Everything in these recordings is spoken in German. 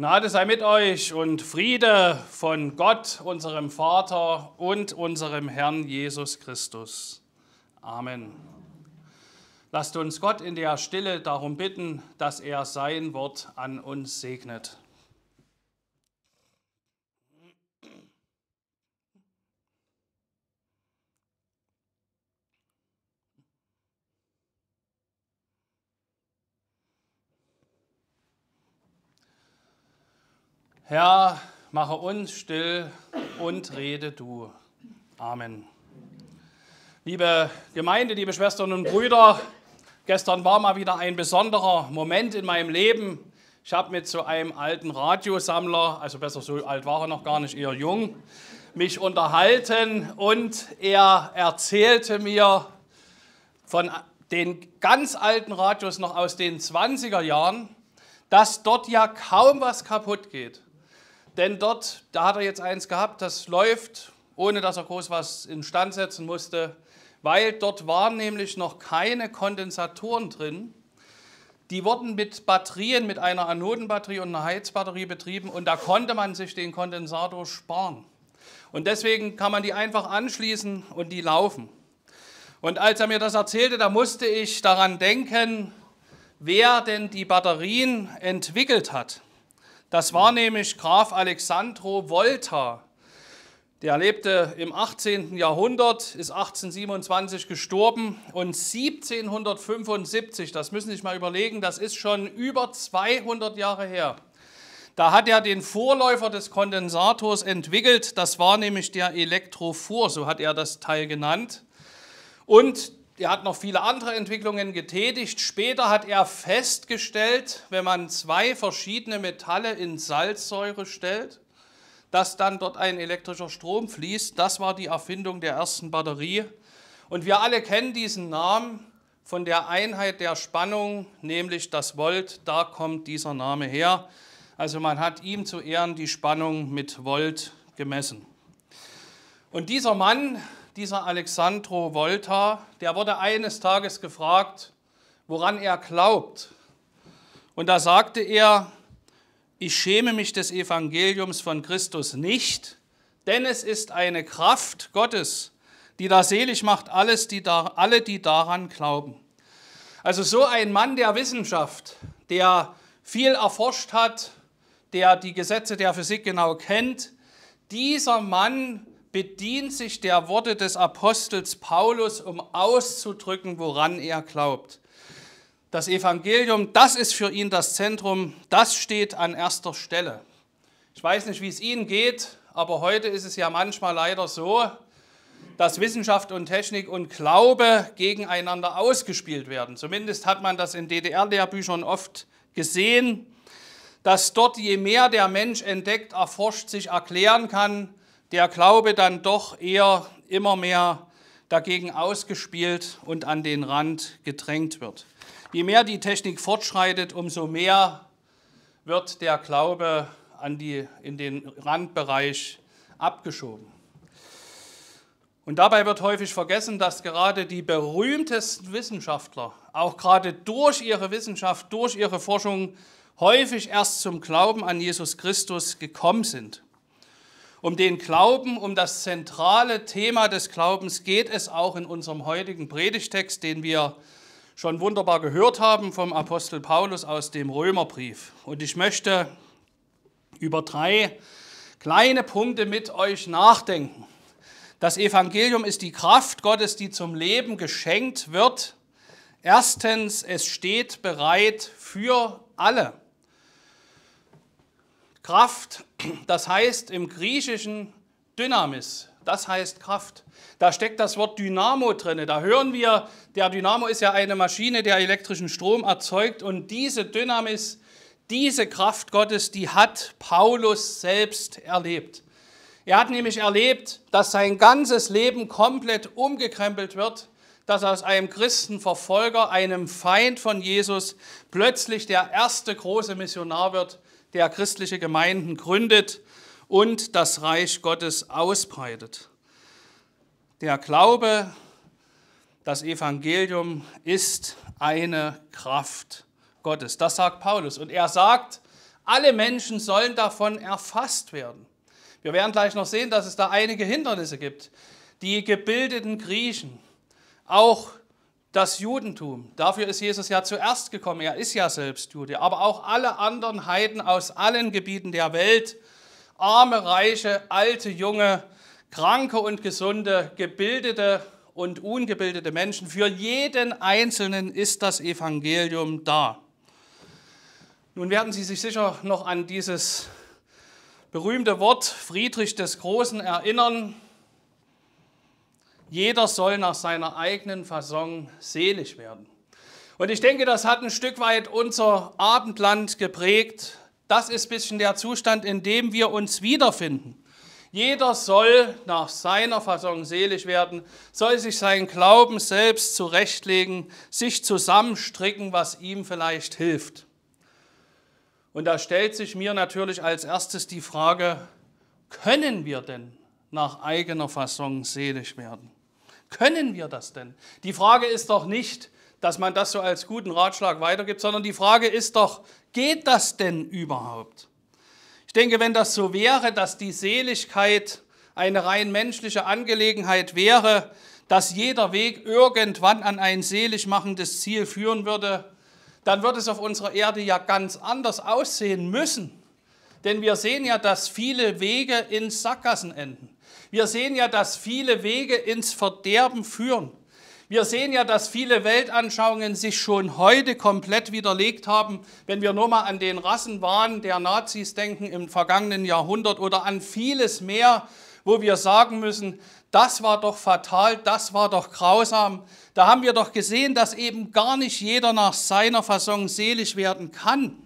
Gnade sei mit euch und Friede von Gott, unserem Vater und unserem Herrn Jesus Christus. Amen. Lasst uns Gott in der Stille darum bitten, dass er sein Wort an uns segnet. Herr, mache uns still und rede du. Amen. Liebe Gemeinde, liebe Schwestern und Brüder, gestern war mal wieder ein besonderer Moment in meinem Leben. Ich habe mit so einem alten Radiosammler, also besser so alt war er noch gar nicht, eher jung, mich unterhalten und er erzählte mir von den ganz alten Radios noch aus den 20er Jahren, dass dort ja kaum was kaputt geht. Denn dort, da hat er jetzt eins gehabt, das läuft, ohne dass er groß was instand setzen musste, weil dort waren nämlich noch keine Kondensatoren drin. Die wurden mit Batterien, mit einer Anodenbatterie und einer Heizbatterie betrieben und da konnte man sich den Kondensator sparen. Und deswegen kann man die einfach anschließen und die laufen. Und als er mir das erzählte, da musste ich daran denken, wer denn die Batterien entwickelt hat. Das war nämlich Graf Alexandro Volta. Der lebte im 18. Jahrhundert, ist 1827 gestorben und 1775, das müssen Sie sich mal überlegen, das ist schon über 200 Jahre her. Da hat er den Vorläufer des Kondensators entwickelt, das war nämlich der Elektrophor, so hat er das Teil genannt. Und er hat noch viele andere Entwicklungen getätigt. Später hat er festgestellt, wenn man zwei verschiedene Metalle in Salzsäure stellt, dass dann dort ein elektrischer Strom fließt. Das war die Erfindung der ersten Batterie. Und wir alle kennen diesen Namen von der Einheit der Spannung, nämlich das Volt. Da kommt dieser Name her. Also man hat ihm zu Ehren die Spannung mit Volt gemessen. Und dieser Mann dieser Alexandro Volta, der wurde eines Tages gefragt, woran er glaubt. Und da sagte er, ich schäme mich des Evangeliums von Christus nicht, denn es ist eine Kraft Gottes, die da selig macht alles, die da, alle, die daran glauben. Also so ein Mann der Wissenschaft, der viel erforscht hat, der die Gesetze der Physik genau kennt, dieser Mann bedient sich der Worte des Apostels Paulus, um auszudrücken, woran er glaubt. Das Evangelium, das ist für ihn das Zentrum, das steht an erster Stelle. Ich weiß nicht, wie es Ihnen geht, aber heute ist es ja manchmal leider so, dass Wissenschaft und Technik und Glaube gegeneinander ausgespielt werden. Zumindest hat man das in DDR-Lehrbüchern oft gesehen, dass dort je mehr der Mensch entdeckt, erforscht, sich erklären kann, der Glaube dann doch eher immer mehr dagegen ausgespielt und an den Rand gedrängt wird. Je mehr die Technik fortschreitet, umso mehr wird der Glaube an die, in den Randbereich abgeschoben. Und dabei wird häufig vergessen, dass gerade die berühmtesten Wissenschaftler, auch gerade durch ihre Wissenschaft, durch ihre Forschung, häufig erst zum Glauben an Jesus Christus gekommen sind. Um den Glauben, um das zentrale Thema des Glaubens geht es auch in unserem heutigen Predigtext, den wir schon wunderbar gehört haben vom Apostel Paulus aus dem Römerbrief. Und ich möchte über drei kleine Punkte mit euch nachdenken. Das Evangelium ist die Kraft Gottes, die zum Leben geschenkt wird. Erstens, es steht bereit für alle. Kraft das heißt im Griechischen Dynamis, das heißt Kraft. Da steckt das Wort Dynamo drin. Da hören wir, der Dynamo ist ja eine Maschine, der elektrischen Strom erzeugt. Und diese Dynamis, diese Kraft Gottes, die hat Paulus selbst erlebt. Er hat nämlich erlebt, dass sein ganzes Leben komplett umgekrempelt wird, dass aus einem Christenverfolger, einem Feind von Jesus, plötzlich der erste große Missionar wird, der christliche Gemeinden gründet und das Reich Gottes ausbreitet. Der Glaube, das Evangelium ist eine Kraft Gottes. Das sagt Paulus. Und er sagt, alle Menschen sollen davon erfasst werden. Wir werden gleich noch sehen, dass es da einige Hindernisse gibt. Die gebildeten Griechen, auch das Judentum. Dafür ist Jesus ja zuerst gekommen. Er ist ja selbst Jude. Aber auch alle anderen Heiden aus allen Gebieten der Welt, arme, reiche, alte, junge, kranke und gesunde, gebildete und ungebildete Menschen. Für jeden Einzelnen ist das Evangelium da. Nun werden Sie sich sicher noch an dieses berühmte Wort Friedrich des Großen erinnern, jeder soll nach seiner eigenen Fasson selig werden. Und ich denke, das hat ein Stück weit unser Abendland geprägt. Das ist ein bisschen der Zustand, in dem wir uns wiederfinden. Jeder soll nach seiner Fassung selig werden, soll sich seinen Glauben selbst zurechtlegen, sich zusammenstricken, was ihm vielleicht hilft. Und da stellt sich mir natürlich als erstes die Frage, können wir denn nach eigener Fassung selig werden? Können wir das denn? Die Frage ist doch nicht, dass man das so als guten Ratschlag weitergibt, sondern die Frage ist doch, geht das denn überhaupt? Ich denke, wenn das so wäre, dass die Seligkeit eine rein menschliche Angelegenheit wäre, dass jeder Weg irgendwann an ein selig machendes Ziel führen würde, dann wird es auf unserer Erde ja ganz anders aussehen müssen. Denn wir sehen ja, dass viele Wege in Sackgassen enden. Wir sehen ja, dass viele Wege ins Verderben führen. Wir sehen ja, dass viele Weltanschauungen sich schon heute komplett widerlegt haben, wenn wir nur mal an den Rassenwahn der Nazis denken im vergangenen Jahrhundert oder an vieles mehr, wo wir sagen müssen, das war doch fatal, das war doch grausam. Da haben wir doch gesehen, dass eben gar nicht jeder nach seiner Fassung selig werden kann.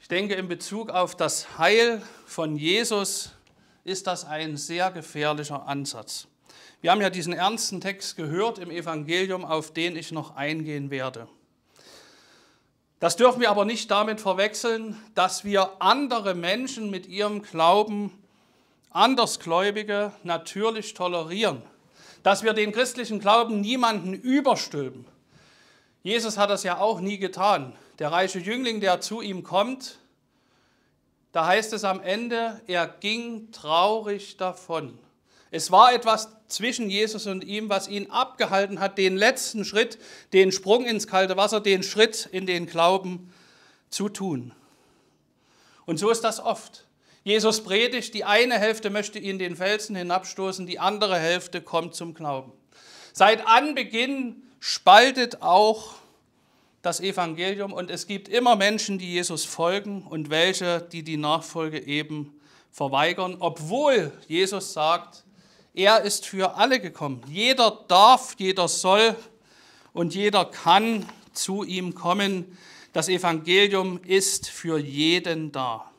Ich denke, in Bezug auf das Heil von Jesus ist das ein sehr gefährlicher Ansatz. Wir haben ja diesen ernsten Text gehört im Evangelium, auf den ich noch eingehen werde. Das dürfen wir aber nicht damit verwechseln, dass wir andere Menschen mit ihrem Glauben, Andersgläubige, natürlich tolerieren. Dass wir den christlichen Glauben niemanden überstülpen. Jesus hat das ja auch nie getan. Der reiche Jüngling, der zu ihm kommt, da heißt es am Ende, er ging traurig davon. Es war etwas zwischen Jesus und ihm, was ihn abgehalten hat, den letzten Schritt, den Sprung ins kalte Wasser, den Schritt in den Glauben zu tun. Und so ist das oft. Jesus predigt, die eine Hälfte möchte ihn den Felsen hinabstoßen, die andere Hälfte kommt zum Glauben. Seit Anbeginn spaltet auch das Evangelium und es gibt immer Menschen, die Jesus folgen und welche, die die Nachfolge eben verweigern, obwohl Jesus sagt, er ist für alle gekommen. Jeder darf, jeder soll und jeder kann zu ihm kommen. Das Evangelium ist für jeden da.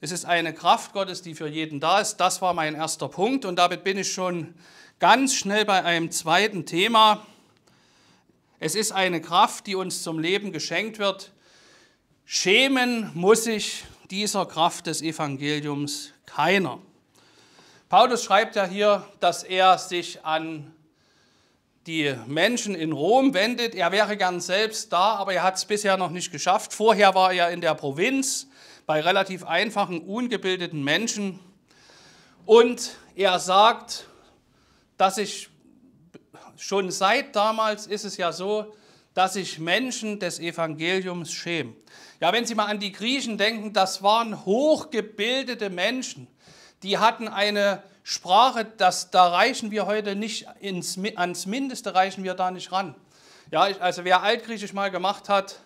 Es ist eine Kraft Gottes, die für jeden da ist. Das war mein erster Punkt und damit bin ich schon ganz schnell bei einem zweiten Thema. Es ist eine Kraft, die uns zum Leben geschenkt wird. Schämen muss sich dieser Kraft des Evangeliums keiner. Paulus schreibt ja hier, dass er sich an die Menschen in Rom wendet. Er wäre gern selbst da, aber er hat es bisher noch nicht geschafft. Vorher war er in der Provinz bei relativ einfachen, ungebildeten Menschen. Und er sagt, dass ich Schon seit damals ist es ja so, dass sich Menschen des Evangeliums schämen. Ja, wenn Sie mal an die Griechen denken, das waren hochgebildete Menschen. Die hatten eine Sprache, das, da reichen wir heute nicht ins, ans Mindeste, reichen wir da nicht ran. Ja, also wer Altgriechisch mal gemacht hat,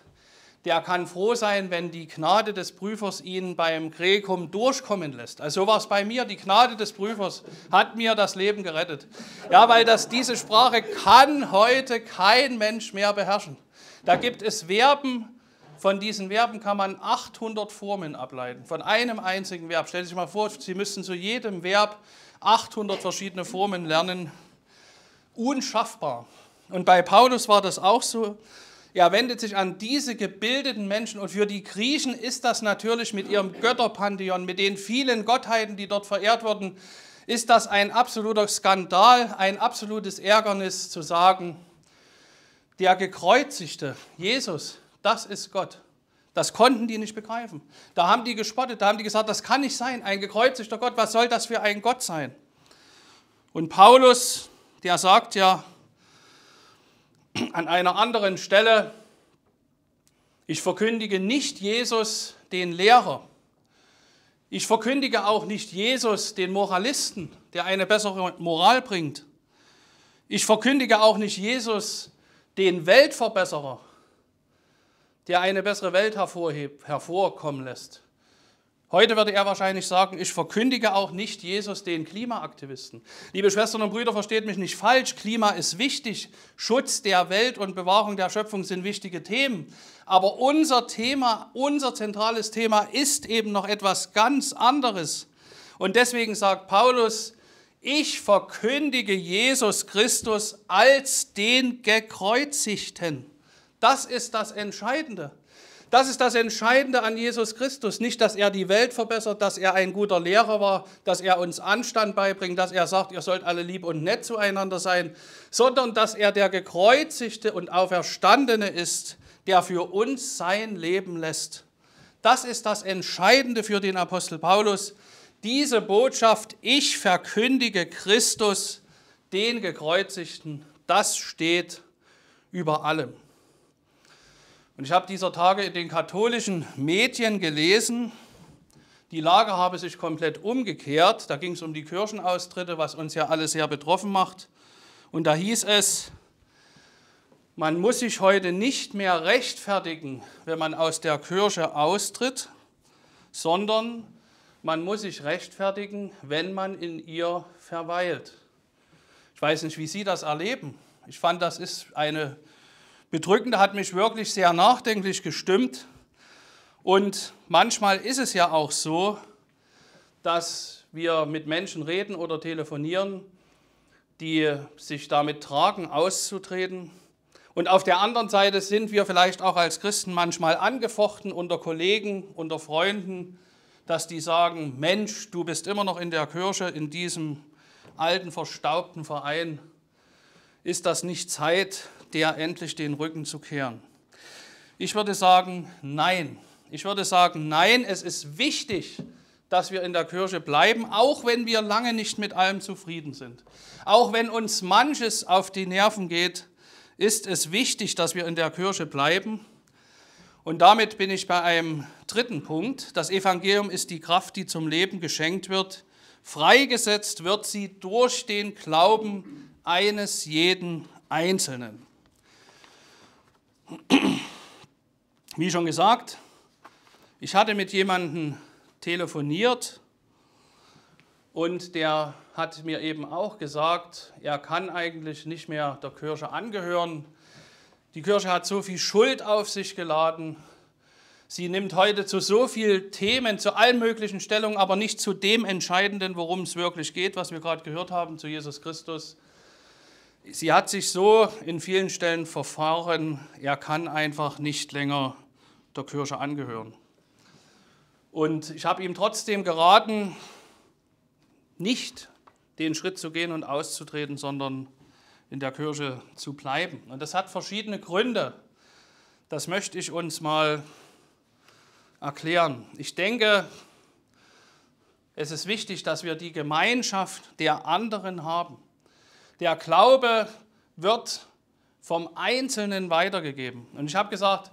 der kann froh sein, wenn die Gnade des Prüfers ihn beim Grekum durchkommen lässt. Also so war es bei mir, die Gnade des Prüfers hat mir das Leben gerettet. Ja, weil das, diese Sprache kann heute kein Mensch mehr beherrschen. Da gibt es Verben, von diesen Verben kann man 800 Formen ableiten, von einem einzigen Verb. Stellen Sie sich mal vor, Sie müssten zu jedem Verb 800 verschiedene Formen lernen. Unschaffbar. Und bei Paulus war das auch so. Er wendet sich an diese gebildeten Menschen und für die Griechen ist das natürlich mit ihrem Götterpantheon, mit den vielen Gottheiten, die dort verehrt wurden, ist das ein absoluter Skandal, ein absolutes Ärgernis zu sagen, der gekreuzigte Jesus, das ist Gott. Das konnten die nicht begreifen. Da haben die gespottet, da haben die gesagt, das kann nicht sein, ein gekreuzigter Gott, was soll das für ein Gott sein? Und Paulus, der sagt ja, an einer anderen Stelle, ich verkündige nicht Jesus den Lehrer. Ich verkündige auch nicht Jesus den Moralisten, der eine bessere Moral bringt. Ich verkündige auch nicht Jesus den Weltverbesserer, der eine bessere Welt hervorhebt, hervorkommen lässt. Heute würde er wahrscheinlich sagen, ich verkündige auch nicht Jesus den Klimaaktivisten. Liebe Schwestern und Brüder, versteht mich nicht falsch, Klima ist wichtig, Schutz der Welt und Bewahrung der Schöpfung sind wichtige Themen. Aber unser Thema, unser zentrales Thema ist eben noch etwas ganz anderes. Und deswegen sagt Paulus, ich verkündige Jesus Christus als den Gekreuzigten. Das ist das Entscheidende. Das ist das Entscheidende an Jesus Christus. Nicht, dass er die Welt verbessert, dass er ein guter Lehrer war, dass er uns Anstand beibringt, dass er sagt, ihr sollt alle lieb und nett zueinander sein, sondern dass er der gekreuzigte und auferstandene ist, der für uns sein Leben lässt. Das ist das Entscheidende für den Apostel Paulus. Diese Botschaft, ich verkündige Christus, den gekreuzigten, das steht über allem. Und ich habe dieser Tage in den katholischen Medien gelesen, die Lage habe sich komplett umgekehrt. Da ging es um die Kirchenaustritte, was uns ja alle sehr betroffen macht. Und da hieß es, man muss sich heute nicht mehr rechtfertigen, wenn man aus der Kirche austritt, sondern man muss sich rechtfertigen, wenn man in ihr verweilt. Ich weiß nicht, wie Sie das erleben. Ich fand, das ist eine bedrückend, hat mich wirklich sehr nachdenklich gestimmt. Und manchmal ist es ja auch so, dass wir mit Menschen reden oder telefonieren, die sich damit tragen, auszutreten. Und auf der anderen Seite sind wir vielleicht auch als Christen manchmal angefochten unter Kollegen, unter Freunden, dass die sagen, Mensch, du bist immer noch in der Kirche, in diesem alten, verstaubten Verein. Ist das nicht Zeit, der endlich den Rücken zu kehren? Ich würde sagen, nein. Ich würde sagen, nein, es ist wichtig, dass wir in der Kirche bleiben, auch wenn wir lange nicht mit allem zufrieden sind. Auch wenn uns manches auf die Nerven geht, ist es wichtig, dass wir in der Kirche bleiben. Und damit bin ich bei einem dritten Punkt. Das Evangelium ist die Kraft, die zum Leben geschenkt wird. Freigesetzt wird sie durch den Glauben eines jeden Einzelnen. Wie schon gesagt, ich hatte mit jemandem telefoniert und der hat mir eben auch gesagt, er kann eigentlich nicht mehr der Kirche angehören. Die Kirche hat so viel Schuld auf sich geladen. Sie nimmt heute zu so vielen Themen, zu allen möglichen Stellungen, aber nicht zu dem Entscheidenden, worum es wirklich geht, was wir gerade gehört haben, zu Jesus Christus Sie hat sich so in vielen Stellen verfahren, er kann einfach nicht länger der Kirche angehören. Und ich habe ihm trotzdem geraten, nicht den Schritt zu gehen und auszutreten, sondern in der Kirche zu bleiben. Und das hat verschiedene Gründe. Das möchte ich uns mal erklären. Ich denke, es ist wichtig, dass wir die Gemeinschaft der anderen haben. Der Glaube wird vom Einzelnen weitergegeben. Und ich habe gesagt,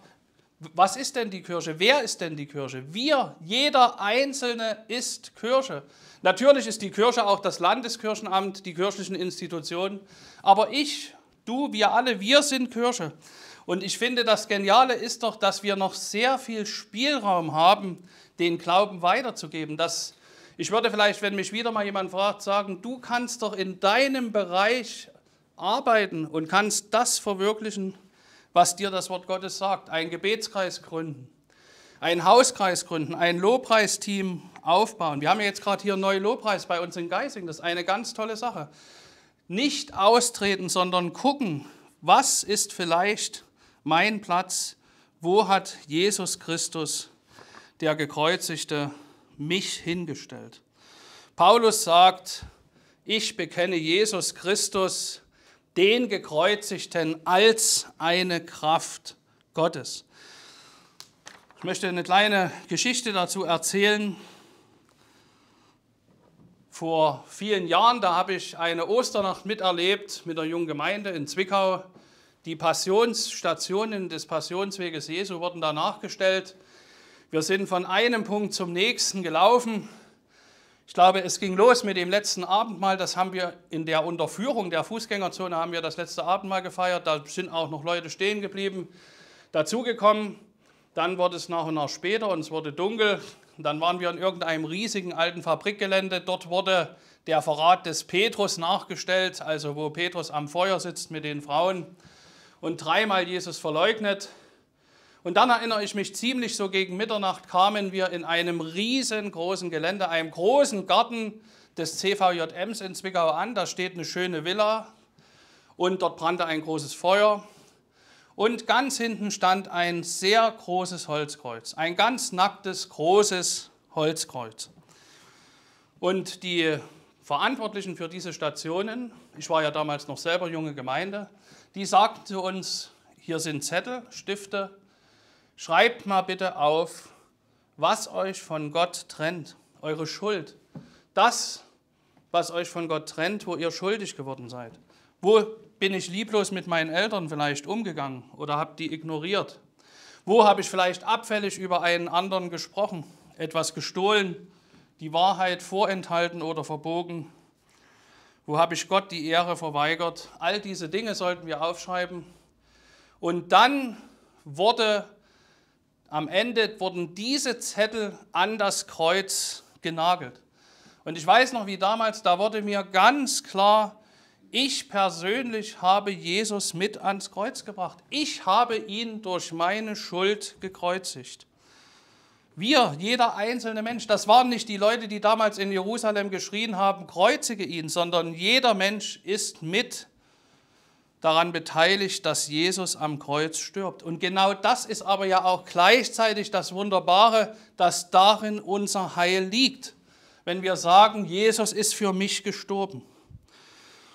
was ist denn die Kirche? Wer ist denn die Kirche? Wir, jeder Einzelne ist Kirche. Natürlich ist die Kirche auch das Landeskirchenamt, die kirchlichen Institutionen. Aber ich, du, wir alle, wir sind Kirche. Und ich finde, das Geniale ist doch, dass wir noch sehr viel Spielraum haben, den Glauben weiterzugeben. Dass ich würde vielleicht, wenn mich wieder mal jemand fragt, sagen, du kannst doch in deinem Bereich arbeiten und kannst das verwirklichen, was dir das Wort Gottes sagt. Ein Gebetskreis gründen, ein Hauskreis gründen, ein Lobpreisteam aufbauen. Wir haben ja jetzt gerade hier einen neuen Lobpreis bei uns in Geising. Das ist eine ganz tolle Sache. Nicht austreten, sondern gucken, was ist vielleicht mein Platz, wo hat Jesus Christus, der gekreuzigte, mich hingestellt. Paulus sagt, ich bekenne Jesus Christus, den gekreuzigten, als eine Kraft Gottes. Ich möchte eine kleine Geschichte dazu erzählen. Vor vielen Jahren, da habe ich eine Osternacht miterlebt mit der jungen Gemeinde in Zwickau. Die Passionsstationen des Passionsweges Jesu wurden da nachgestellt. Wir sind von einem Punkt zum nächsten gelaufen. Ich glaube, es ging los mit dem letzten Abendmahl. Das haben wir in der Unterführung der Fußgängerzone haben wir das letzte Abendmahl gefeiert. Da sind auch noch Leute stehen geblieben, dazugekommen. Dann wurde es nach und nach später und es wurde dunkel. dann waren wir in irgendeinem riesigen alten Fabrikgelände. Dort wurde der Verrat des Petrus nachgestellt, also wo Petrus am Feuer sitzt mit den Frauen und dreimal Jesus verleugnet. Und dann erinnere ich mich ziemlich so gegen Mitternacht kamen wir in einem riesengroßen Gelände, einem großen Garten des CVJMs in Zwickau an. Da steht eine schöne Villa und dort brannte ein großes Feuer. Und ganz hinten stand ein sehr großes Holzkreuz, ein ganz nacktes, großes Holzkreuz. Und die Verantwortlichen für diese Stationen, ich war ja damals noch selber junge Gemeinde, die sagten zu uns, hier sind Zettel, Stifte, Schreibt mal bitte auf, was euch von Gott trennt, eure Schuld. Das, was euch von Gott trennt, wo ihr schuldig geworden seid. Wo bin ich lieblos mit meinen Eltern vielleicht umgegangen oder habe die ignoriert? Wo habe ich vielleicht abfällig über einen anderen gesprochen, etwas gestohlen, die Wahrheit vorenthalten oder verbogen? Wo habe ich Gott die Ehre verweigert? All diese Dinge sollten wir aufschreiben. Und dann wurde am Ende wurden diese Zettel an das Kreuz genagelt. Und ich weiß noch, wie damals, da wurde mir ganz klar, ich persönlich habe Jesus mit ans Kreuz gebracht. Ich habe ihn durch meine Schuld gekreuzigt. Wir, jeder einzelne Mensch, das waren nicht die Leute, die damals in Jerusalem geschrien haben, kreuzige ihn, sondern jeder Mensch ist mit daran beteiligt, dass Jesus am Kreuz stirbt. Und genau das ist aber ja auch gleichzeitig das Wunderbare, dass darin unser Heil liegt, wenn wir sagen, Jesus ist für mich gestorben.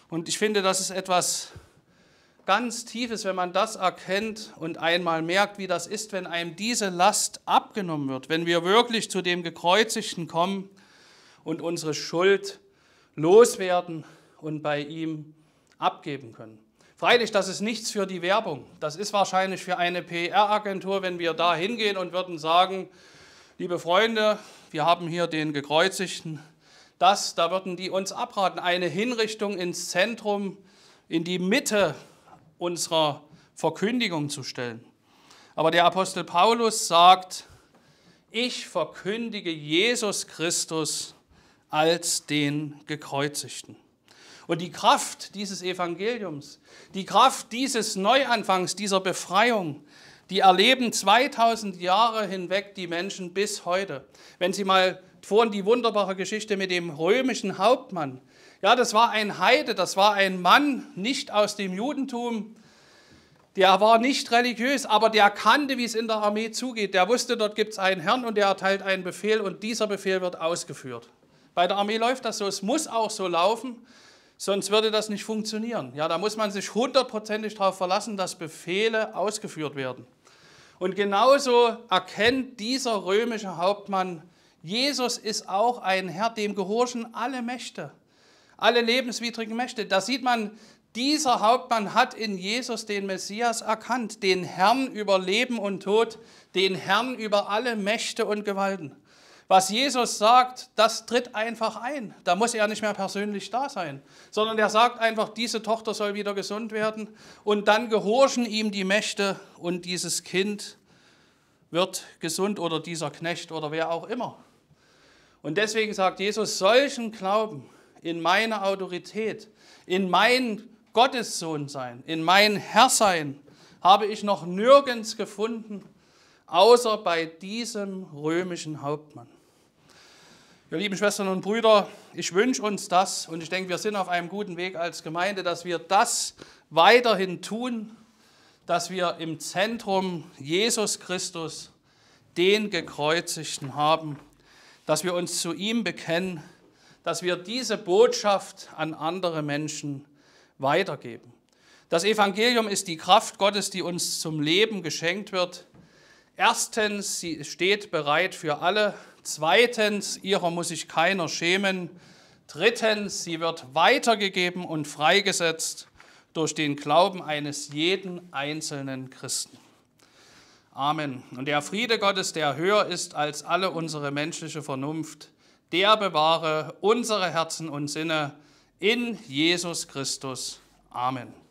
Und ich finde, das ist etwas ganz Tiefes, wenn man das erkennt und einmal merkt, wie das ist, wenn einem diese Last abgenommen wird, wenn wir wirklich zu dem Gekreuzigten kommen und unsere Schuld loswerden und bei ihm abgeben können. Freilich, das ist nichts für die Werbung. Das ist wahrscheinlich für eine PR-Agentur, wenn wir da hingehen und würden sagen, liebe Freunde, wir haben hier den gekreuzigten, das, da würden die uns abraten, eine Hinrichtung ins Zentrum, in die Mitte unserer Verkündigung zu stellen. Aber der Apostel Paulus sagt, ich verkündige Jesus Christus als den gekreuzigten. Und die Kraft dieses Evangeliums, die Kraft dieses Neuanfangs, dieser Befreiung, die erleben 2000 Jahre hinweg die Menschen bis heute. Wenn Sie mal vorhin die wunderbare Geschichte mit dem römischen Hauptmann, ja, das war ein Heide, das war ein Mann nicht aus dem Judentum, der war nicht religiös, aber der kannte, wie es in der Armee zugeht. Der wusste, dort gibt es einen Herrn und der erteilt einen Befehl und dieser Befehl wird ausgeführt. Bei der Armee läuft das so, es muss auch so laufen. Sonst würde das nicht funktionieren. Ja, da muss man sich hundertprozentig darauf verlassen, dass Befehle ausgeführt werden. Und genauso erkennt dieser römische Hauptmann, Jesus ist auch ein Herr, dem gehorchen alle Mächte, alle lebenswidrigen Mächte. Da sieht man, dieser Hauptmann hat in Jesus den Messias erkannt, den Herrn über Leben und Tod, den Herrn über alle Mächte und Gewalten. Was Jesus sagt, das tritt einfach ein. Da muss er nicht mehr persönlich da sein, sondern er sagt einfach, diese Tochter soll wieder gesund werden und dann gehorchen ihm die Mächte und dieses Kind wird gesund oder dieser Knecht oder wer auch immer. Und deswegen sagt Jesus, solchen Glauben in meine Autorität, in mein Gottessohn sein, in mein Herr sein, habe ich noch nirgends gefunden, außer bei diesem römischen Hauptmann. Ihr lieben Schwestern und Brüder, ich wünsche uns das und ich denke, wir sind auf einem guten Weg als Gemeinde, dass wir das weiterhin tun, dass wir im Zentrum Jesus Christus, den Gekreuzigten, haben, dass wir uns zu ihm bekennen, dass wir diese Botschaft an andere Menschen weitergeben. Das Evangelium ist die Kraft Gottes, die uns zum Leben geschenkt wird. Erstens, sie steht bereit für alle Zweitens, ihrer muss sich keiner schämen. Drittens, sie wird weitergegeben und freigesetzt durch den Glauben eines jeden einzelnen Christen. Amen. Und der Friede Gottes, der höher ist als alle unsere menschliche Vernunft, der bewahre unsere Herzen und Sinne in Jesus Christus. Amen.